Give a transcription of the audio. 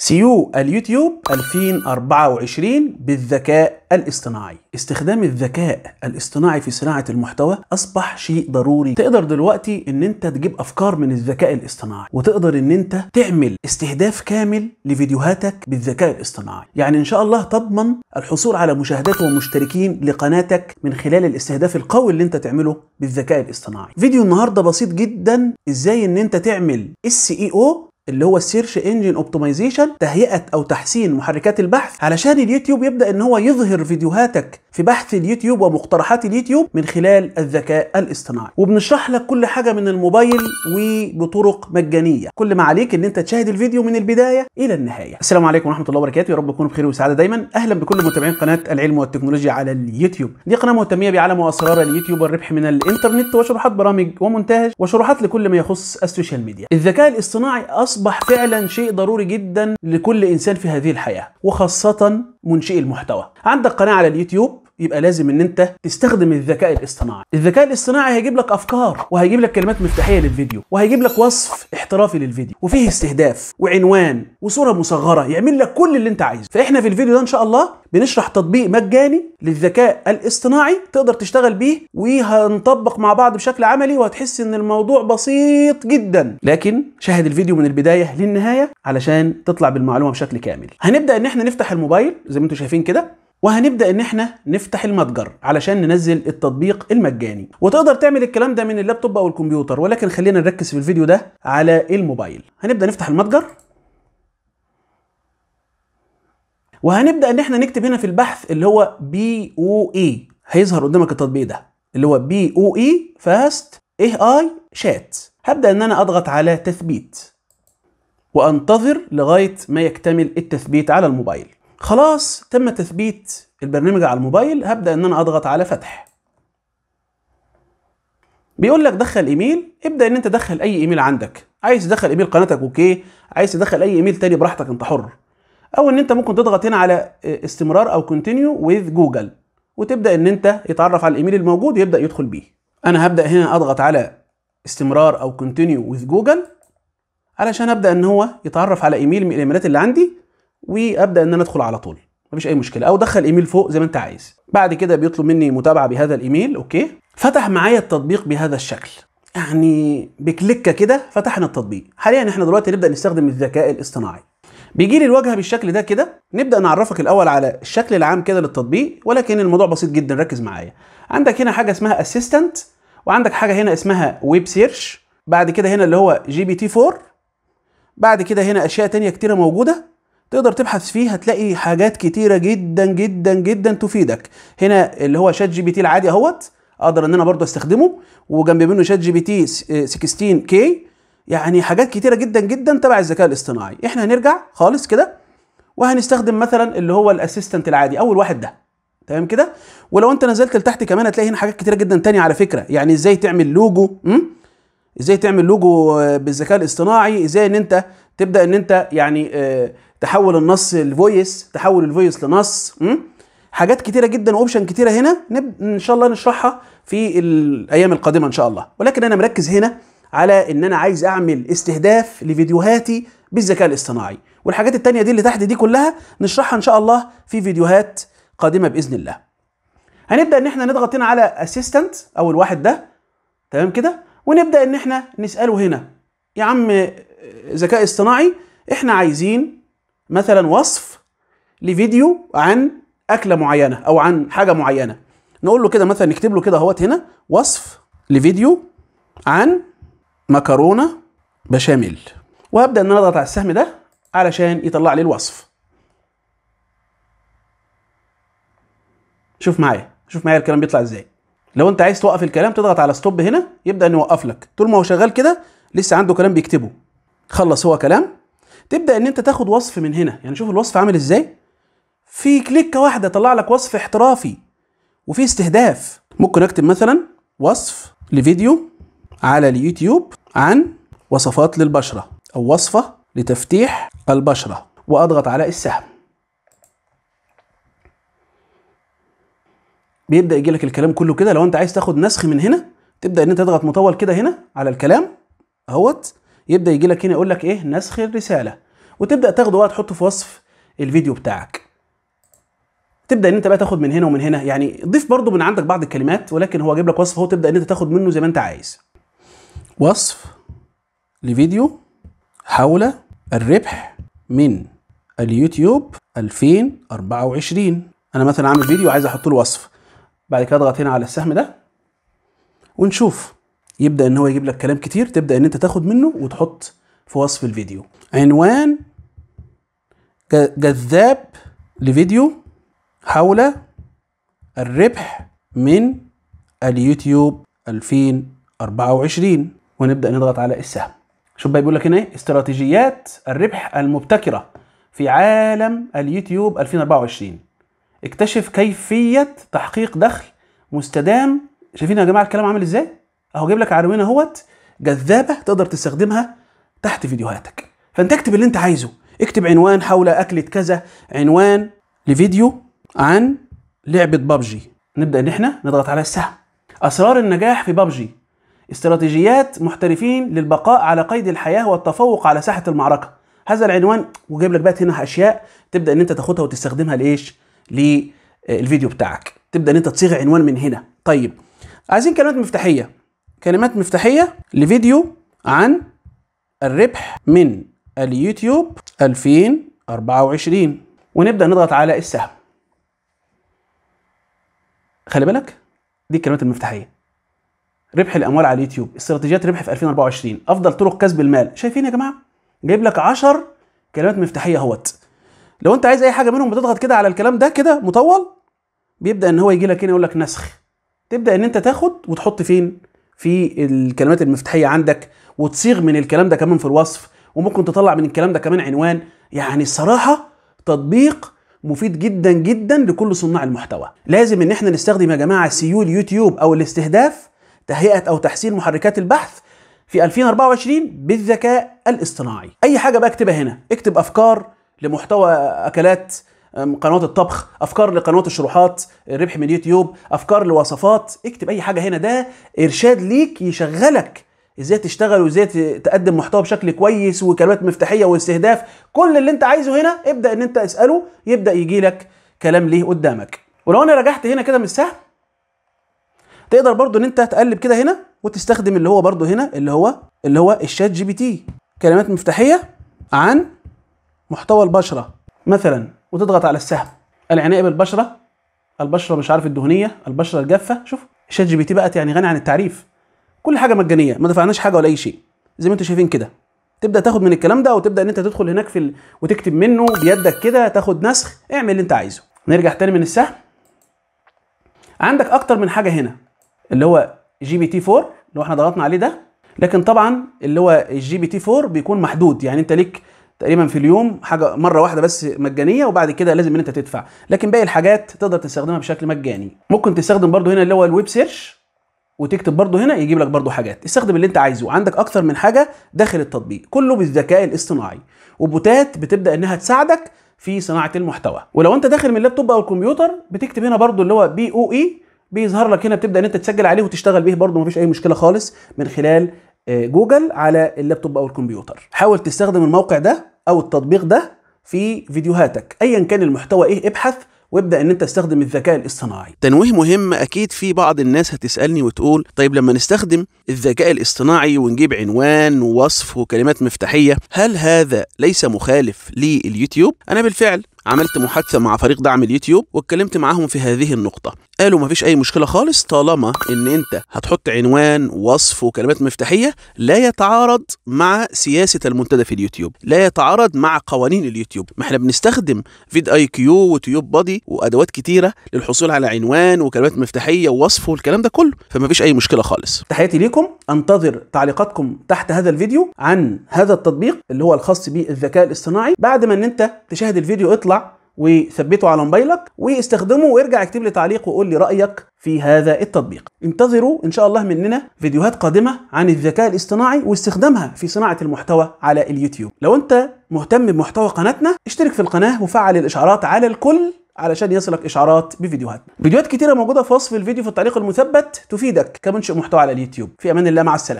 سيو اليوتيوب 2024 بالذكاء الاصطناعي استخدام الذكاء الاصطناعي في صناعة المحتوى أصبح شيء ضروري تقدر دلوقتي إن أنت تجيب أفكار من الذكاء الاصطناعي وتقدر إن أنت تعمل استهداف كامل لفيديوهاتك بالذكاء الاصطناعي يعني إن شاء الله تضمن الحصول على مشاهدات ومشتركين لقناتك من خلال الاستهداف القوي اللي أنت تعمله بالذكاء الاصطناعي فيديو النهاردة بسيط جدا إزاي إن أنت تعمل SEO اللي هو السيرش انجن اوبتمايزيشن تهيئه او تحسين محركات البحث علشان اليوتيوب يبدا ان هو يظهر فيديوهاتك في بحث اليوتيوب ومقترحات اليوتيوب من خلال الذكاء الاصطناعي وبنشرح لك كل حاجه من الموبايل وبطرق مجانيه كل ما عليك ان انت تشاهد الفيديو من البدايه الى النهايه السلام عليكم ورحمه الله وبركاته يا رب تكونوا بخير وسعاده دايما اهلا بكل متابعين قناه العلم والتكنولوجيا على اليوتيوب دي قناه مهتميه بعالم واسرار اليوتيوب والربح من الانترنت وشروحات برامج ومونتاج وشروحات لكل ما يخص السوشيال ميديا الذكاء الاصطناعي أص أصبح فعلا شيء ضروري جدا لكل إنسان في هذه الحياة وخاصة منشئي المحتوى عندك قناة على اليوتيوب يبقى لازم ان انت تستخدم الذكاء الاصطناعي الذكاء الاصطناعي هيجيب لك افكار وهيجيب لك كلمات مفتاحيه للفيديو وهيجيب لك وصف احترافي للفيديو وفيه استهداف وعنوان وصوره مصغره يعمل لك كل اللي انت عايزه فاحنا في الفيديو ده ان شاء الله بنشرح تطبيق مجاني للذكاء الاصطناعي تقدر تشتغل بيه وهنطبق مع بعض بشكل عملي وهتحس ان الموضوع بسيط جدا لكن شاهد الفيديو من البدايه للنهايه علشان تطلع بالمعلومه بشكل كامل هنبدا ان احنا نفتح الموبايل زي ما انتم شايفين كده وهنبدا ان احنا نفتح المتجر علشان ننزل التطبيق المجاني وتقدر تعمل الكلام ده من اللابتوب او الكمبيوتر ولكن خلينا نركز في الفيديو ده على الموبايل هنبدا نفتح المتجر وهنبدا ان احنا نكتب هنا في البحث اللي هو بي او اي هيظهر قدامك التطبيق ده اللي هو بي او اي فاست اي اي شات هبدا ان انا اضغط على تثبيت وانتظر لغايه ما يكتمل التثبيت على الموبايل خلاص تم تثبيت البرنامج على الموبايل هبدا ان انا اضغط على فتح بيقول لك دخل ايميل ابدا ان انت دخل اي ايميل عندك عايز تدخل ايميل قناتك اوكي عايز تدخل اي ايميل تاني براحتك انت حر او ان انت ممكن تضغط هنا على آه، استمرار او كونتينيو وذ جوجل وتبدا ان انت يتعرف على الايميل الموجود يبدا يدخل بيه انا هبدا هنا اضغط على استمرار او كونتينيو وذ جوجل علشان ابدا ان هو يتعرف على ايميل من الايميلات اللي عندي وابدا ان انا ادخل على طول مفيش اي مشكله او دخل ايميل فوق زي ما انت عايز بعد كده بيطلب مني متابعه بهذا الايميل اوكي فتح معايا التطبيق بهذا الشكل يعني بكليكه كده فتحنا التطبيق حاليا احنا دلوقتي نبدا نستخدم الذكاء الاصطناعي بيجي لي الواجهه بالشكل ده كده نبدا نعرفك الاول على الشكل العام كده للتطبيق ولكن الموضوع بسيط جدا ركز معايا عندك هنا حاجه اسمها اسيستنت وعندك حاجه هنا اسمها ويب سيرش بعد كده هنا اللي هو جي بي تي 4 بعد كده هنا اشياء تانية كتيره موجوده تقدر تبحث فيه هتلاقي حاجات كتيره جدا جدا جدا تفيدك هنا اللي هو شات جي بي تي العادي اهوت اقدر ان انا برضو استخدمه وجنب منه شات جي بي تي 16 آه، كي يعني حاجات كتيره جدا جدا تبع الذكاء الاصطناعي احنا هنرجع خالص كده وهنستخدم مثلا اللي هو الاسيستنت العادي اول واحد ده تمام كده ولو انت نزلت لتحت كمان هتلاقي هنا حاجات كتيره جدا تانية على فكره يعني ازاي تعمل لوجو م? ازاي تعمل لوجو آه، بالذكاء الاصطناعي ازاي ان انت تبدا ان انت يعني آه تحول النص لفويس تحول الفويس لنص م? حاجات كتيرة جدا واوبشن كتيرة هنا نب... ان شاء الله نشرحها في الايام القادمة ان شاء الله ولكن انا مركز هنا على ان انا عايز اعمل استهداف لفيديوهاتي بالذكاء الاصطناعي والحاجات التانية دي اللي تحت دي كلها نشرحها ان شاء الله في فيديوهات قادمة باذن الله هنبدا ان احنا نضغط هنا على اسيستنت او الواحد ده تمام كده ونبدا ان احنا نساله هنا يا عم آه، ذكاء اصطناعي احنا عايزين مثلا وصف لفيديو عن اكله معينه او عن حاجه معينه نقول له كده مثلا نكتب له كده اهوت هنا وصف لفيديو عن مكرونه بشاميل وهبدا ان انا اضغط على السهم ده علشان يطلع لي الوصف شوف معايا شوف معايا الكلام بيطلع ازاي لو انت عايز توقف الكلام تضغط على ستوب هنا يبدا ان يوقف لك طول ما هو شغال كده لسه عنده كلام بيكتبه خلص هو كلام تبدا ان انت تاخد وصف من هنا يعني شوف الوصف عامل ازاي في كليكه واحده طلع لك وصف احترافي وفي استهداف ممكن اكتب مثلا وصف لفيديو على اليوتيوب عن وصفات للبشره او وصفه لتفتيح البشره واضغط على السهم بيبدا يجي لك الكلام كله كده لو انت عايز تاخد نسخ من هنا تبدا ان انت تضغط مطول كده هنا على الكلام اهوت يبدا يجي لك هنا يقول لك ايه نسخ الرساله وتبدا تاخده بقى تحطه في وصف الفيديو بتاعك تبدا ان انت بقى تاخد من هنا ومن هنا يعني ضيف برضو من عندك بعض الكلمات ولكن هو جايب لك وصف هو تبدا ان انت تاخد منه زي ما انت عايز وصف لفيديو حول الربح من اليوتيوب 2024 انا مثلا عامل فيديو عايز احط له وصف بعد كده اضغط هنا على السهم ده ونشوف يبدا ان هو يجيب لك كلام كتير تبدا ان انت تاخد منه وتحط في وصف الفيديو عنوان جذاب لفيديو حول الربح من اليوتيوب 2024 ونبدا نضغط على السهم شوف بقى بيقول لك هنا ايه استراتيجيات الربح المبتكره في عالم اليوتيوب 2024 اكتشف كيفيه تحقيق دخل مستدام شايفين يا جماعه الكلام عامل ازاي اهو جايب لك عناوين اهوت جذابه تقدر تستخدمها تحت فيديوهاتك فانت اكتب اللي انت عايزه اكتب عنوان حول اكله كذا عنوان لفيديو عن لعبه بابجي نبدا ان احنا نضغط على السهم اسرار النجاح في بابجي استراتيجيات محترفين للبقاء على قيد الحياه والتفوق على ساحه المعركه هذا العنوان وجايب لك بقى هنا اشياء تبدا ان انت تاخدها وتستخدمها لايش للفيديو بتاعك تبدا ان انت تصيغ عنوان من هنا طيب عايزين كلمات مفتاحيه كلمات مفتاحية لفيديو عن الربح من اليوتيوب 2024 ونبدأ نضغط على السهم خلي بالك دي الكلمات المفتاحية ربح الأموال على اليوتيوب استراتيجيات ربح في 2024 أفضل طرق كسب المال شايفين يا جماعة جايب لك 10 كلمات مفتاحية اهوت لو أنت عايز أي حاجة منهم بتضغط كده على الكلام ده كده مطول بيبدأ إن هو يجي لك هنا يقول لك نسخ تبدأ إن أنت تاخد وتحط فين في الكلمات المفتاحيه عندك وتصيغ من الكلام ده كمان في الوصف وممكن تطلع من الكلام ده كمان عنوان يعني الصراحه تطبيق مفيد جدا جدا لكل صناع المحتوى لازم ان احنا نستخدم يا جماعه سيول يوتيوب او الاستهداف تهيئه او تحسين محركات البحث في 2024 بالذكاء الاصطناعي اي حاجه بقى اكتبها هنا اكتب افكار لمحتوى اكلات قنوات الطبخ افكار لقنوات الشروحات الربح من اليوتيوب افكار لوصفات اكتب اي حاجه هنا ده ارشاد ليك يشغلك ازاي تشتغل وازاي تقدم محتوى بشكل كويس وكلمات مفتاحيه واستهداف كل اللي انت عايزه هنا ابدا ان انت اساله يبدا يجي لك كلام ليه قدامك ولو انا رجعت هنا كده من السهم تقدر برضو ان انت تقلب كده هنا وتستخدم اللي هو برضو هنا اللي هو اللي هو الشات جي بي تي كلمات مفتاحيه عن محتوى البشره مثلا وتضغط على السهم العنايه بالبشره البشره مش عارف الدهنيه البشره الجافه شوف شات جي بي تي بقت يعني غني عن التعريف كل حاجه مجانيه ما دفعناش حاجه ولا اي شيء زي ما انتم شايفين كده تبدا تاخد من الكلام ده وتبدا ان انت تدخل هناك في ال... وتكتب منه بيدك كده تاخد نسخ اعمل اللي انت عايزه نرجع تاني من السهم عندك اكتر من حاجه هنا اللي هو جي بي تي 4 اللي احنا ضغطنا عليه ده لكن طبعا اللي هو الجي بي تي 4 بيكون محدود يعني انت ليك تقريبا في اليوم حاجه مره واحده بس مجانيه وبعد كده لازم ان انت تدفع لكن باقي الحاجات تقدر تستخدمها بشكل مجاني ممكن تستخدم برده هنا اللي هو الويب سيرش وتكتب برضه هنا يجيب لك برضه حاجات استخدم اللي انت عايزه عندك اكثر من حاجه داخل التطبيق كله بالذكاء الاصطناعي وبوتات بتبدا انها تساعدك في صناعه المحتوى ولو انت داخل من اللابتوب او الكمبيوتر بتكتب هنا برضه اللي هو بي او اي بيظهر لك هنا بتبدا ان انت تسجل عليه وتشتغل بيه برضه مفيش اي مشكله خالص من خلال آه، جوجل على اللابتوب او الكمبيوتر حاول تستخدم الموقع ده او التطبيق ده في فيديوهاتك ايا كان المحتوى ايه ابحث وابدا ان انت تستخدم الذكاء الاصطناعي تنويه مهم اكيد في بعض الناس هتسالني وتقول طيب لما نستخدم الذكاء الاصطناعي ونجيب عنوان ووصف وكلمات مفتاحيه هل هذا ليس مخالف لليوتيوب انا بالفعل عملت محادثه مع فريق دعم اليوتيوب واتكلمت معاهم في هذه النقطه قالوا مفيش اي مشكله خالص طالما ان انت هتحط عنوان وصف وكلمات مفتاحيه لا يتعارض مع سياسه المنتدى في اليوتيوب لا يتعارض مع قوانين اليوتيوب ما احنا بنستخدم فيد اي كيو وتيوب بادي وادوات كتيره للحصول على عنوان وكلمات مفتاحيه ووصف والكلام ده كله فمفيش اي مشكله خالص تحياتي ليكم انتظر تعليقاتكم تحت هذا الفيديو عن هذا التطبيق اللي هو الخاص بالذكاء الاصطناعي بعد ما ان انت تشاهد الفيديو اطلع وثبته على موبايلك واستخدمه وارجع اكتب لي تعليق وقول لي رايك في هذا التطبيق انتظروا ان شاء الله مننا فيديوهات قادمه عن الذكاء الاصطناعي واستخدامها في صناعه المحتوى على اليوتيوب لو انت مهتم بمحتوى قناتنا اشترك في القناه وفعل الاشعارات على الكل علشان يصلك اشعارات بفيديوهات فيديوهات كتيره موجوده في وصف الفيديو في التعليق المثبت تفيدك كمنشئ محتوى على اليوتيوب في امان الله مع السلامه